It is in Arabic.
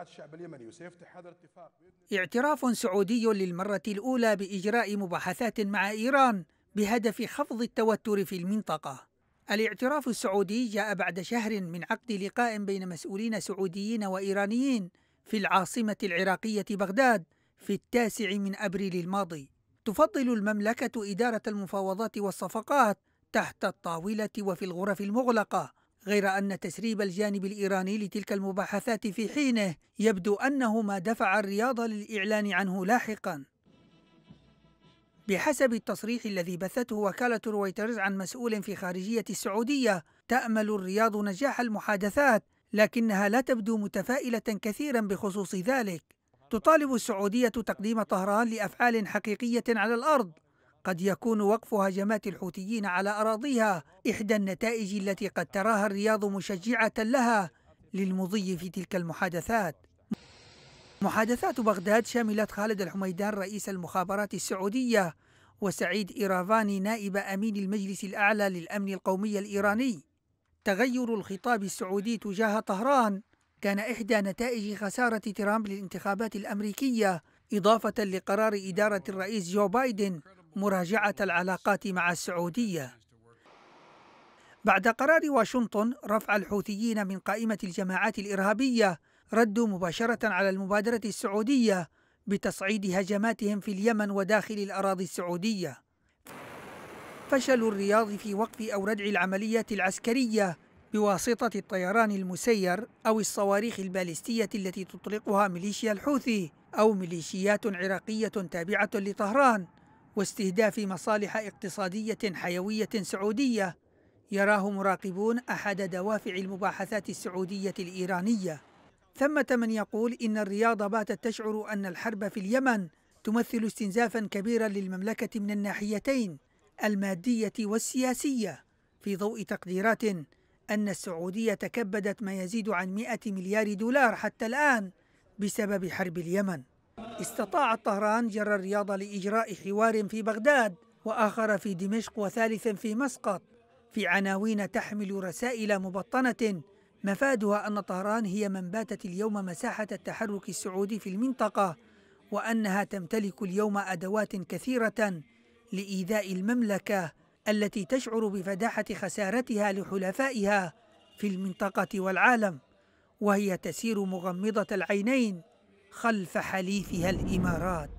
الشعب اليمني وسيفتح هذا الاتفاق اعتراف سعودي للمرة الأولى بإجراء مباحثات مع إيران بهدف خفض التوتر في المنطقة الاعتراف السعودي جاء بعد شهر من عقد لقاء بين مسؤولين سعوديين وإيرانيين في العاصمة العراقية بغداد في التاسع من أبريل الماضي تفضل المملكة إدارة المفاوضات والصفقات تحت الطاولة وفي الغرف المغلقة غير أن تسريب الجانب الإيراني لتلك المباحثات في حينه يبدو أنه ما دفع الرياض للإعلان عنه لاحقا بحسب التصريح الذي بثته وكالة رويترز عن مسؤول في خارجية السعودية تأمل الرياض نجاح المحادثات لكنها لا تبدو متفائلة كثيرا بخصوص ذلك تطالب السعودية تقديم طهران لأفعال حقيقية على الأرض قد يكون وقف هجمات الحوثيين على أراضيها إحدى النتائج التي قد تراها الرياض مشجعة لها للمضي في تلك المحادثات محادثات بغداد شملت خالد الحميدان رئيس المخابرات السعودية وسعيد إيرافاني نائب أمين المجلس الأعلى للأمن القومي الإيراني تغير الخطاب السعودي تجاه طهران كان إحدى نتائج خسارة ترامب للانتخابات الأمريكية إضافة لقرار إدارة الرئيس جو بايدن مراجعة العلاقات مع السعودية بعد قرار واشنطن رفع الحوثيين من قائمة الجماعات الإرهابية ردوا مباشرة على المبادرة السعودية بتصعيد هجماتهم في اليمن وداخل الأراضي السعودية فشل الرياض في وقف أو ردع العمليات العسكرية بواسطة الطيران المسير أو الصواريخ البالستية التي تطلقها ميليشيا الحوثي أو ميليشيات عراقية تابعة لطهران واستهداف مصالح اقتصادية حيوية سعودية يراه مراقبون أحد دوافع المباحثات السعودية الإيرانية ثمة من يقول إن الرياض باتت تشعر أن الحرب في اليمن تمثل استنزافا كبيرا للمملكة من الناحيتين المادية والسياسية في ضوء تقديرات أن السعودية تكبدت ما يزيد عن 100 مليار دولار حتى الآن بسبب حرب اليمن استطاعت طهران جر الرياض لإجراء حوار في بغداد وآخر في دمشق وثالث في مسقط في عناوين تحمل رسائل مبطنة مفادها أن طهران هي من باتت اليوم مساحة التحرك السعودي في المنطقة وأنها تمتلك اليوم أدوات كثيرة لإيذاء المملكة التي تشعر بفداحة خسارتها لحلفائها في المنطقة والعالم وهي تسير مغمضة العينين خلف حليفها الإمارات